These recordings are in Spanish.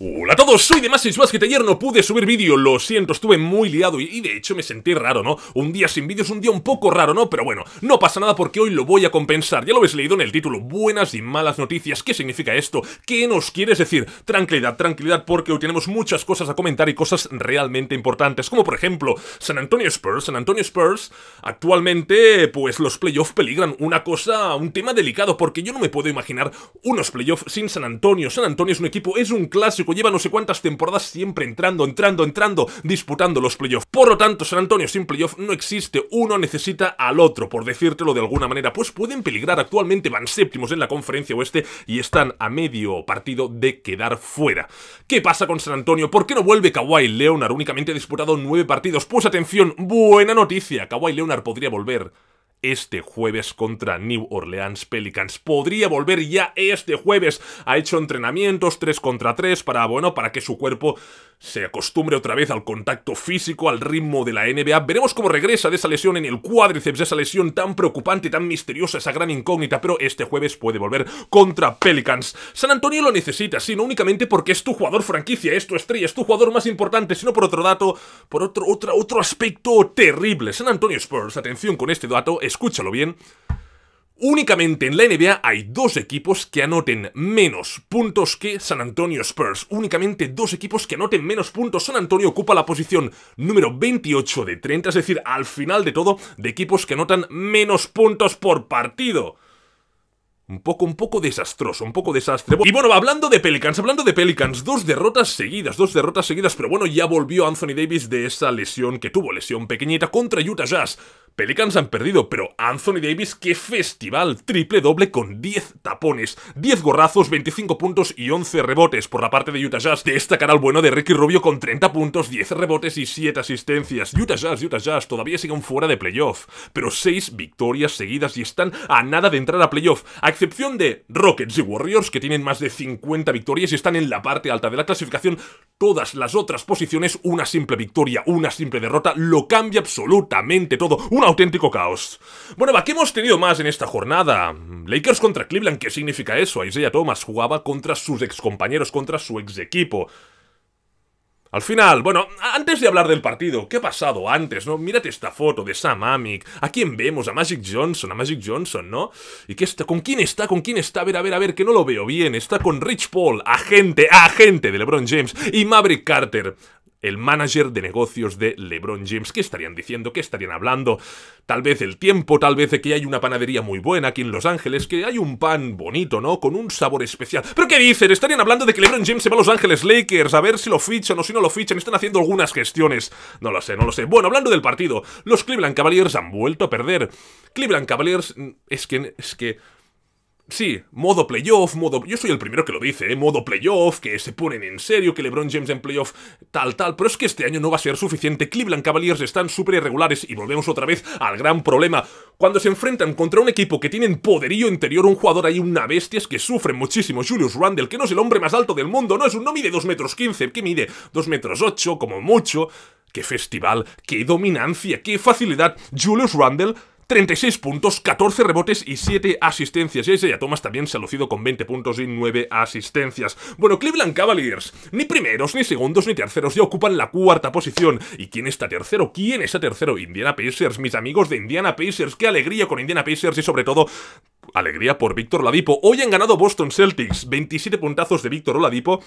Hola a todos, soy de más ayer no pude subir vídeo, lo siento, estuve muy liado y, y, de hecho me sentí raro, ¿no? Un día sin vídeo es un día un poco raro, ¿no? Pero bueno, no pasa nada porque hoy lo voy a compensar, ya lo habéis leído en el título, buenas y malas noticias, ¿qué significa esto? ¿Qué nos quieres decir? Tranquilidad, tranquilidad, porque hoy tenemos muchas cosas a comentar y cosas realmente importantes, como por ejemplo, San Antonio Spurs, San Antonio Spurs, actualmente, pues los playoffs peligran una cosa, un tema delicado, porque yo no me puedo imaginar unos playoffs sin San Antonio, San Antonio es un equipo, es un clásico, lleva no sé cuántas temporadas siempre entrando, entrando, entrando, disputando los playoffs. Por lo tanto, San Antonio sin playoff no existe, uno necesita al otro, por decírtelo de alguna manera, pues pueden peligrar actualmente, van séptimos en la conferencia oeste y están a medio partido de quedar fuera. ¿Qué pasa con San Antonio? ¿Por qué no vuelve Kawhi Leonard? Únicamente ha disputado nueve partidos. Pues atención, buena noticia, Kawhi Leonard podría volver este jueves contra New Orleans Pelicans. Podría volver ya este jueves. Ha hecho entrenamientos 3 contra 3 para, bueno, para que su cuerpo se acostumbre otra vez al contacto físico, al ritmo de la NBA. Veremos cómo regresa de esa lesión en el cuádriceps, de esa lesión tan preocupante, tan misteriosa, esa gran incógnita, pero este jueves puede volver contra Pelicans. San Antonio lo necesita, sino únicamente porque es tu jugador franquicia, es tu estrella, es tu jugador más importante, sino por otro dato, por otro, otra, otro aspecto terrible. San Antonio Spurs, atención con este dato, escúchalo bien, únicamente en la NBA hay dos equipos que anoten menos puntos que San Antonio Spurs. Únicamente dos equipos que anoten menos puntos. San Antonio ocupa la posición número 28 de 30, es decir, al final de todo, de equipos que anotan menos puntos por partido. Un poco, un poco desastroso, un poco desastre. Y bueno, hablando de Pelicans, hablando de Pelicans, dos derrotas seguidas, dos derrotas seguidas, pero bueno, ya volvió Anthony Davis de esa lesión que tuvo, lesión pequeñita contra Utah Jazz. Pelicans han perdido, pero Anthony Davis, qué festival, triple doble con 10 tapones, 10 gorrazos, 25 puntos y 11 rebotes por la parte de Utah Jazz. Destacará el bueno de Ricky Rubio con 30 puntos, 10 rebotes y 7 asistencias. Utah Jazz, Utah Jazz todavía siguen fuera de playoff, pero 6 victorias seguidas y están a nada de entrar a playoff, a excepción de Rockets y Warriors que tienen más de 50 victorias y están en la parte alta de la clasificación. Todas las otras posiciones, una simple victoria, una simple derrota, lo cambia absolutamente todo auténtico caos. Bueno, va, ¿qué hemos tenido más en esta jornada? Lakers contra Cleveland, ¿qué significa eso? Isaiah Thomas jugaba contra sus excompañeros, contra su ex equipo. Al final, bueno, antes de hablar del partido, ¿qué ha pasado antes, no? Mírate esta foto de Sam Amick. ¿A quién vemos? A Magic Johnson, a Magic Johnson, ¿no? ¿Y qué está? ¿Con quién está? ¿Con quién está? A ver, a ver, a ver, que no lo veo bien. Está con Rich Paul, agente, agente de LeBron James y Maverick Carter el manager de negocios de LeBron James. ¿Qué estarían diciendo? ¿Qué estarían hablando? Tal vez el tiempo, tal vez de que hay una panadería muy buena aquí en Los Ángeles, que hay un pan bonito, ¿no? Con un sabor especial. ¿Pero qué dicen? Estarían hablando de que LeBron James se va a Los Ángeles Lakers, a ver si lo fichan o si no lo fichan. Están haciendo algunas gestiones. No lo sé, no lo sé. Bueno, hablando del partido, los Cleveland Cavaliers han vuelto a perder. Cleveland Cavaliers mm, es que... Es que Sí, modo playoff, modo... Yo soy el primero que lo dice, ¿eh? Modo playoff, que se ponen en serio, que LeBron James en playoff, tal, tal. Pero es que este año no va a ser suficiente. Cleveland Cavaliers están súper irregulares y volvemos otra vez al gran problema. Cuando se enfrentan contra un equipo que tienen poderío interior, un jugador ahí, una bestia, es que sufren muchísimo. Julius Randle, que no es el hombre más alto del mundo, no es un... No mide 2 metros 15, que mide 2 metros 8, como mucho. ¡Qué festival! ¡Qué dominancia! ¡Qué facilidad! Julius Randle 36 puntos, 14 rebotes y 7 asistencias. Y ya Thomas también se ha lucido con 20 puntos y 9 asistencias. Bueno, Cleveland Cavaliers, ni primeros, ni segundos, ni terceros, ya ocupan la cuarta posición. ¿Y quién está tercero? ¿Quién está tercero? Indiana Pacers, mis amigos de Indiana Pacers. ¡Qué alegría con Indiana Pacers y sobre todo alegría por Víctor Oladipo. Hoy han ganado Boston Celtics, 27 puntazos de Víctor Oladipo.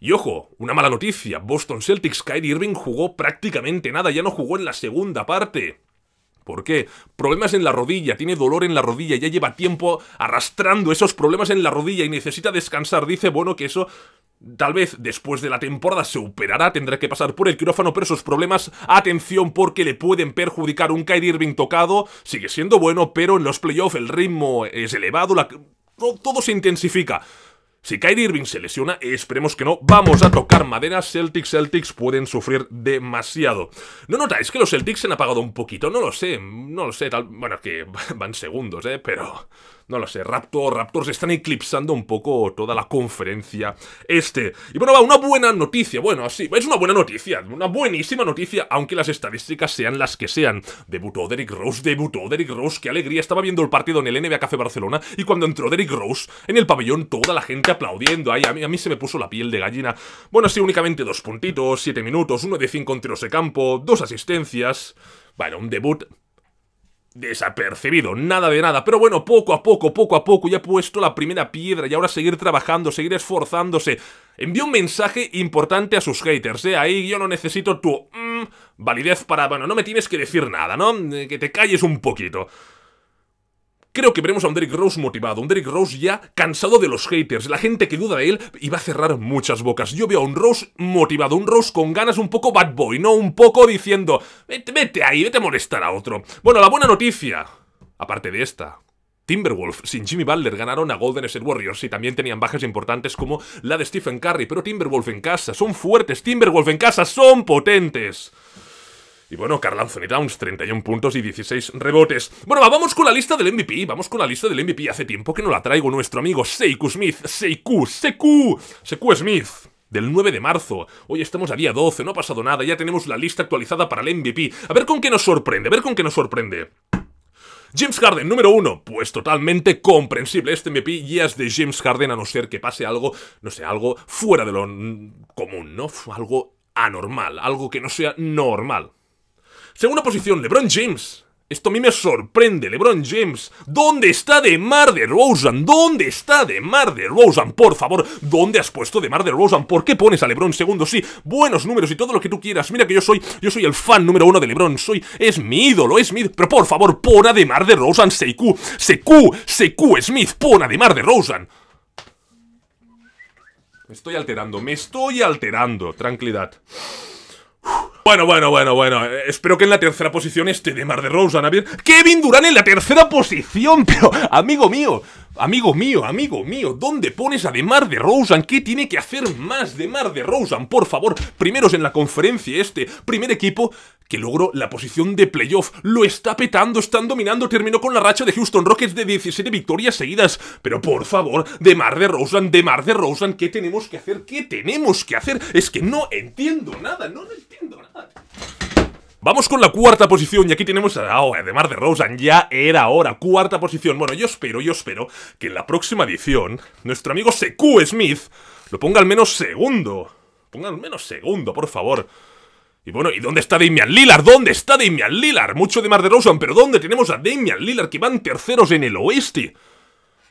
Y ojo, una mala noticia, Boston Celtics, Kyrie Irving jugó prácticamente nada, ya no jugó en la segunda parte. ¿Por qué? Problemas en la rodilla, tiene dolor en la rodilla, ya lleva tiempo arrastrando esos problemas en la rodilla y necesita descansar. Dice, bueno, que eso Tal vez después de la temporada se operará, tendrá que pasar por el quirófano, pero esos problemas, atención, porque le pueden perjudicar un Kyrie Irving tocado. Sigue siendo bueno, pero en los playoffs el ritmo es elevado, la... todo se intensifica. Si Kyrie Irving se lesiona, esperemos que no, vamos a tocar madera. Celtics, Celtics pueden sufrir demasiado. ¿No notáis que los Celtics se han apagado un poquito? No lo sé, no lo sé. Bueno, es que van segundos, ¿eh? Pero no lo sé, Raptor, Raptors están eclipsando un poco toda la conferencia este. Y bueno, va, una buena noticia, bueno, sí, es una buena noticia, una buenísima noticia, aunque las estadísticas sean las que sean. Debutó Derrick Rose, debutó Derrick Rose, qué alegría, estaba viendo el partido en el NBA Café Barcelona y cuando entró Derrick Rose en el pabellón toda la gente aplaudiendo, ahí a mí, se me puso la piel de gallina. Bueno, sí, únicamente dos puntitos, siete minutos, uno de cinco en tiros de campo, dos asistencias... Bueno, un debut desapercibido, nada de nada. Pero bueno, poco a poco, poco a poco, ya he puesto la primera piedra y ahora seguir trabajando, seguir esforzándose. Envió un mensaje importante a sus haters, ¿eh? Ahí yo no necesito tu... Mmm, validez para... Bueno, no me tienes que decir nada, ¿no? Eh, que te calles un poquito. Creo que veremos a un Derrick Rose motivado, un Derrick Rose ya cansado de los haters, la gente que duda de él y va a cerrar muchas bocas. Yo veo a un Rose motivado, un Rose con ganas un poco bad boy, no un poco diciendo, vete, ahí, vete a molestar a otro. Bueno, la buena noticia, aparte de esta, Timberwolf sin Jimmy Butler ganaron a Golden State Warriors y también tenían bajas importantes como la de Stephen Curry, pero Timberwolf en casa son fuertes, Timberwolf en casa son potentes. Y bueno, Carl Anthony Towns, 31 puntos y 16 rebotes. Bueno, vamos con la lista del MVP, vamos con la lista del MVP. Hace tiempo que no la traigo nuestro amigo Seiku Smith, Seiku, Seiku, Seiku Smith. Del 9 de marzo, hoy estamos a día 12, no ha pasado nada, ya tenemos la lista actualizada para el MVP. A ver con qué nos sorprende, a ver con qué nos sorprende. James Harden, número 1. Pues totalmente comprensible. Este MVP Y de James Harden, a no ser que pase algo, no sé, algo fuera de lo común, ¿no? Algo anormal, algo que no sea normal. Segunda posición, LeBron James. Esto a mí me sorprende, LeBron James. ¿Dónde está de Mar de Rosen? ¿Dónde está de Mar de Rosen? Por favor, ¿dónde has puesto de Mar de Rosen? ¿Por qué pones a LeBron segundo? Sí, buenos números y todo lo que tú quieras. Mira que yo soy, yo soy el fan número uno de LeBron. Soy, es mi ídolo, es Pero por favor, pon a de Mar de Rosen, Seiku. Seiku, Seiku Smith, pon a de Mar de Rosen. Me estoy alterando, me estoy alterando. Tranquilidad. Bueno, bueno, bueno, bueno. Eh, espero que en la tercera posición esté de Mar de Rosa, Kevin Durán en la tercera posición, pero amigo mío, amigo mío, amigo mío, ¿dónde pones a Demar de Rosen? ¿Qué tiene que hacer más Demar de Rosen? Por favor, primeros en la conferencia este, primer equipo, que logró la posición de playoff. Lo está petando, están dominando. Terminó con la racha de Houston Rockets de 17 victorias seguidas. Pero por favor, de Mar de Roseland, de Mar de Rosen, ¿qué tenemos que hacer? ¿Qué tenemos que hacer? Es que no entiendo nada, no entiendo nada. Vamos con la cuarta posición y aquí tenemos a e de Mar de Rosen, ya era hora, cuarta posición. Bueno, yo espero, yo espero que en la próxima edición nuestro amigo secu Smith lo ponga al menos segundo. Ponga al menos segundo, por favor. Y bueno, ¿y dónde está Damian Lillard? ¿Dónde está Damian Lillard? Mucho de Mar de Rosen, pero ¿dónde tenemos a Damian Lillard que van terceros en el oeste?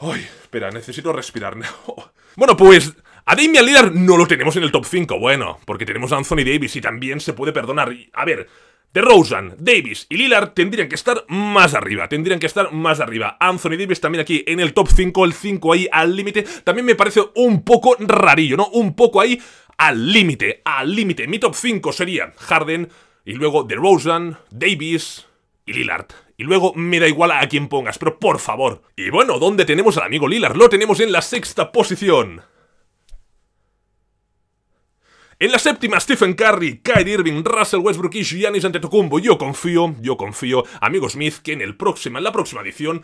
Ay, espera, necesito respirar. bueno, pues a Damian Lillard no lo tenemos en el top 5, bueno, porque tenemos a Anthony Davis y también se puede perdonar. A ver, de Rosen, Davis y Lillard tendrían que estar más arriba, tendrían que estar más arriba. Anthony Davis también aquí en el top 5, el 5 ahí al límite. También me parece un poco rarillo, ¿no? Un poco ahí al límite, al límite. Mi top 5 sería Harden y luego DeRozan, Davis y Lillard. Y luego me da igual a quién pongas, pero por favor. Y bueno, ¿dónde tenemos al amigo Lillard? Lo tenemos en la sexta posición. En la séptima, Stephen Curry, Kyrie Irving, Russell Westbrook y Giannis Antetokounmpo. Yo confío, yo confío, amigo Smith, que en, el próximo, en la próxima edición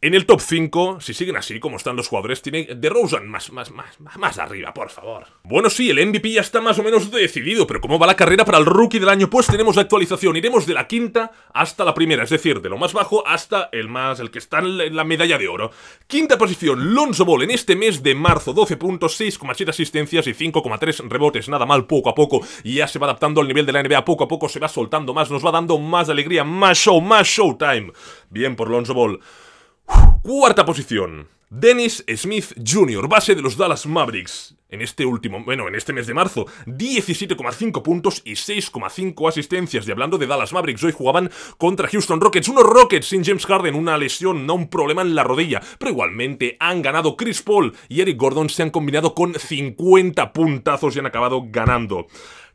en el top 5, si siguen así como están los jugadores, tiene Rosen más, más, más, más arriba, por favor. Bueno, sí, el MVP ya está más o menos decidido, pero ¿cómo va la carrera para el rookie del año? Pues tenemos la actualización, iremos de la quinta hasta la primera, es decir, de lo más bajo hasta el más, el que está en la medalla de oro. Quinta posición, Lonzo Ball en este mes de marzo, 12 puntos, 6,7 asistencias y 5,3 rebotes, nada mal, poco a poco, y ya se va adaptando al nivel de la NBA, poco a poco se va soltando más, nos va dando más alegría, más show, más showtime. Bien por Lonzo Ball. Cuarta posición. Dennis Smith Jr., base de los Dallas Mavericks. En este último, bueno, en este mes de marzo, 17,5 puntos y 6,5 asistencias. Y hablando de Dallas Mavericks, hoy jugaban contra Houston Rockets. Unos Rockets sin James Harden, una lesión, no un problema en la rodilla. Pero igualmente han ganado Chris Paul y Eric Gordon se han combinado con 50 puntazos y han acabado ganando.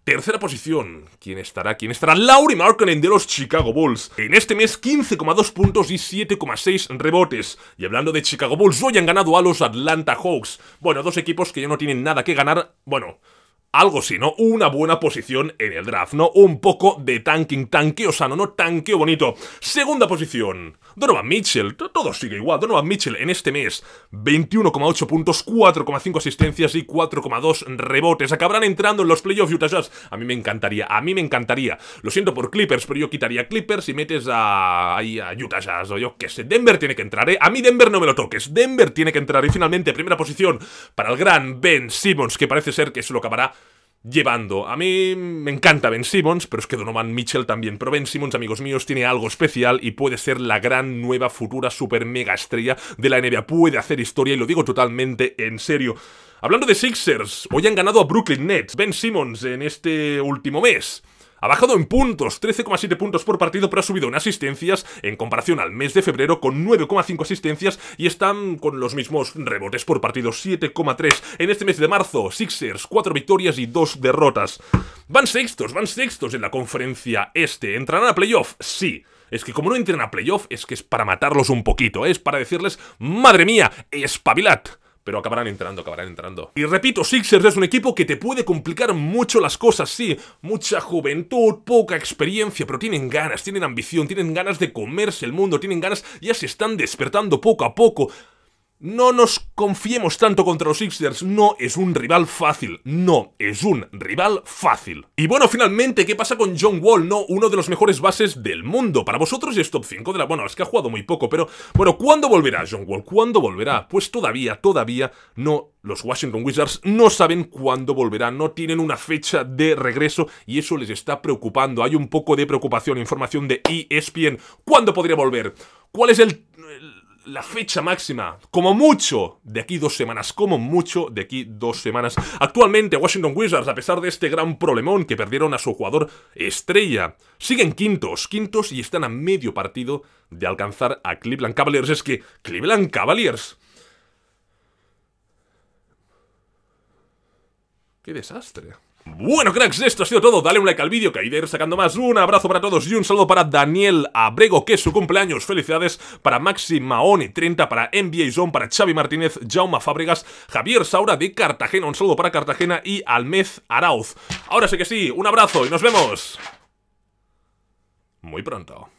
Tercera posición, ¿quién estará? ¿Quién estará? Lauri Markkanen de los Chicago Bulls. En este mes 15,2 puntos y 7,6 rebotes. Y hablando de Chicago Bulls, hoy han ganado a los Atlanta Hawks. Bueno, dos equipos que ya no tienen nada que ganar. Bueno, algo sino una buena posición en el draft, ¿no? Un poco de tanking, tanqueo sano, ¿no? Tanqueo bonito. Segunda posición, Donovan Mitchell. Todo sigue igual. Donovan Mitchell en este mes, 21,8 puntos, 4,5 asistencias y 4,2 rebotes. Acabarán entrando en los playoffs Utah Jazz. A mí me encantaría, a mí me encantaría. Lo siento por Clippers, pero yo quitaría Clippers y metes a, ahí a Utah Jazz o yo qué sé. Denver tiene que entrar, ¿eh? A mí Denver no me lo toques. Denver tiene que entrar. Y finalmente, primera posición para el gran Ben Simmons, que parece ser que se lo acabará llevando. A mí me encanta Ben Simmons, pero es que Donovan Mitchell también. Pero Ben Simmons, amigos míos, tiene algo especial y puede ser la gran nueva futura super mega estrella de la NBA. Puede hacer historia y lo digo totalmente en serio. Hablando de Sixers, hoy han ganado a Brooklyn Nets. Ben Simmons en este último mes ha bajado en puntos, 13,7 puntos por partido, pero ha subido en asistencias en comparación al mes de febrero con 9,5 asistencias y están con los mismos rebotes por partido, 7,3. En este mes de marzo, Sixers, 4 victorias y 2 derrotas. Van sextos, van sextos en la conferencia este. ¿Entrarán a playoff? Sí. Es que como no entran a playoff, es que es para matarlos un poquito, ¿eh? es para decirles, madre mía, espabilad pero acabarán entrando, acabarán entrando. Y repito, Sixers es un equipo que te puede complicar mucho las cosas, sí. Mucha juventud, poca experiencia, pero tienen ganas, tienen ambición, tienen ganas de comerse el mundo, tienen ganas, ya se están despertando poco a poco. No nos confiemos tanto contra los Sixers, no es un rival fácil, no es un rival fácil. Y bueno, finalmente, ¿qué pasa con John Wall? No, uno de los mejores bases del mundo. Para vosotros es top 5 de la... Bueno, es que ha jugado muy poco, pero... Bueno, ¿cuándo volverá John Wall? ¿Cuándo volverá? Pues todavía, todavía no... Los Washington Wizards no saben cuándo volverá, no tienen una fecha de regreso y eso les está preocupando. Hay un poco de preocupación, información de ESPN. ¿Cuándo podría volver? ¿Cuál es el la fecha máxima, como mucho, de aquí dos semanas, como mucho, de aquí dos semanas. Actualmente, Washington Wizards, a pesar de este gran problemón que perdieron a su jugador estrella, siguen quintos, quintos y están a medio partido de alcanzar a Cleveland Cavaliers. Es que Cleveland Cavaliers... ¡Qué desastre! Bueno, cracks, esto ha sido todo. Dale un like al vídeo que ahí de ir sacando más. Un abrazo para todos y un saludo para Daniel Abrego, que es su cumpleaños. Felicidades para Maxi Maoni 30 para NBA Zone, para Xavi Martínez, Jauma Fábregas, Javier Saura de Cartagena. Un saludo para Cartagena y Almez Arauz. Ahora sí que sí, un abrazo y nos vemos muy pronto.